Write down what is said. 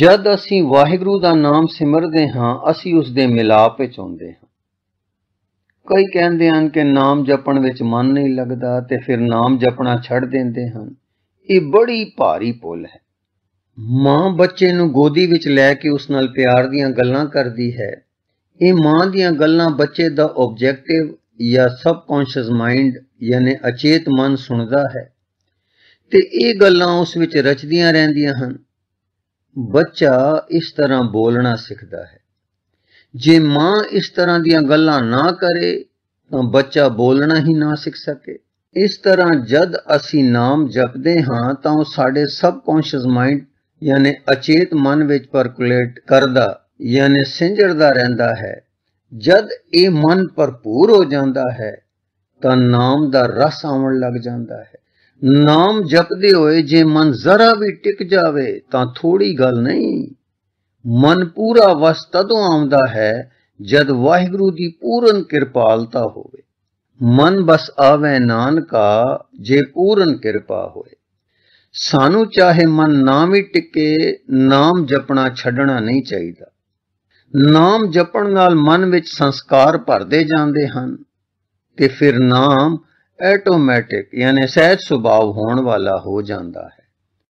ਜਦ ਅਸੀਂ ਵਾਹਿਗੁਰੂ ਦਾ ਨਾਮ ਸਿਮਰਦੇ ਹਾਂ ਅਸੀਂ ਉਸ ਦੇ ਮਿਲਾਪ ਵਿੱਚ ਆਉਂਦੇ ਹਾਂ ਕਈ ਕਹਿੰਦੇ ਹਨ ਕਿ ਨਾਮ ਜਪਣ ਵਿੱਚ ਮਨ ਨਹੀਂ ਲੱਗਦਾ ਤੇ ਫਿਰ ਨਾਮ ਜਪਣਾ ਛੱਡ ਦਿੰਦੇ ਹਨ ਇਹ ਬੜੀ ਭਾਰੀ ਪੁੱਲ ਹੈ ਮਾਂ ਬੱਚੇ ਨੂੰ ਗੋਦੀ ਵਿੱਚ ਲੈ ਕੇ ਉਸ ਨਾਲ ਪਿਆਰ ਦੀਆਂ ਗੱਲਾਂ ਕਰਦੀ ਹੈ ਇਹ ਮਾਂ ਦੀਆਂ ਗੱਲਾਂ ਬੱਚੇ ਦਾ ਆਬਜੈਕਟਿਵ ਜਾਂ ਸਬਕੌਂਸ਼ੀਅਸ ਮਾਈਂਡ ਯਾਨੀ ਅਚੇਤ ਮਨ ਸੁਣਦਾ ਹੈ ਤੇ ਇਹ ਗੱਲਾਂ ਉਸ ਵਿੱਚ ਰਚਦੀਆਂ ਰਹਿੰਦੀਆਂ ਹਨ ਬੱਚਾ ਇਸ ਤਰ੍ਹਾਂ ਬੋਲਣਾ ਸਿੱਖਦਾ ਹੈ ਜੇ ਮਾਂ ਇਸ ਤਰ੍ਹਾਂ ਦੀਆਂ ਗੱਲਾਂ ਨਾ ਕਰੇ ਤਾਂ ਬੱਚਾ ਬੋਲਣਾ ਹੀ ਨਾ ਸਿੱਖ ਸਕੇ ਇਸ ਤਰ੍ਹਾਂ ਜਦ ਅਸੀਂ ਨਾਮ ਜਪਦੇ ਹਾਂ ਤਾਂ ਉਹ ਸਾਡੇ ਸਬ ਕੌਂਸ਼ੀਅਸ ਮਾਈਂਡ ਯਾਨੀ ਅਚੇਤ ਮਨ ਵਿੱਚ ਪਰਕੂਲੇਟ ਕਰਦਾ ਯਾਨੀ ਸਿੰਜੜਦਾ ਰਹਿੰਦਾ ਹੈ ਜਦ ਇਹ ਮਨ ਭਰਪੂਰ ਹੋ ਜਾਂਦਾ ਹੈ ਤਾਂ ਨਾਮ ਦਾ ਰਸ ਆਉਣ ਲੱਗ ਜਾਂਦਾ ਹੈ ਨਾਮ ਜਪਦੇ ਹੋਏ ਜੇ ਮਨ ਜ਼ਰਾ ਵੀ ਟਿਕ ਜਾਵੇ ਤਾਂ ਥੋੜੀ ਗੱਲ ਨਹੀਂ ਮਨ ਪੂਰਾ ਵਸ ਤਦੋਂ ਆਉਂਦਾ ਹੈ ਜਦ ਵਾਹਿਗੁਰੂ ਦੀ ਪੂਰਨ ਕਿਰਪਾਲਤਾ ਹੋਵੇ ਮਨ ਬਸ ਆਵੇ ਨਾਨਕਾ ਜੇ ਪੂਰਨ ਕਿਰਪਾ ਹੋਏ ਸਾਨੂੰ ਚਾਹੇ ਮਨ ਨਾ ਵੀ ਟਿਕੇ ਨਾਮ ਜਪਣਾ ਛੱਡਣਾ ਨਹੀਂ ਚਾਹੀਦਾ ਨਾਮ ਜਪਣ ਨਾਲ ਮਨ ਵਿੱਚ ਸੰਸਕਾਰ ਭਰਦੇ ਜਾਂਦੇ ਹਨ ਤੇ ਫਿਰ ਨਾਮ ਐਟੋਮੈਟਿਕ ਯਾਨੀ ਸਹਿਜ ਸੁਭਾਅ ਹੋਣ ਵਾਲਾ ਹੋ ਜਾਂਦਾ ਹੈ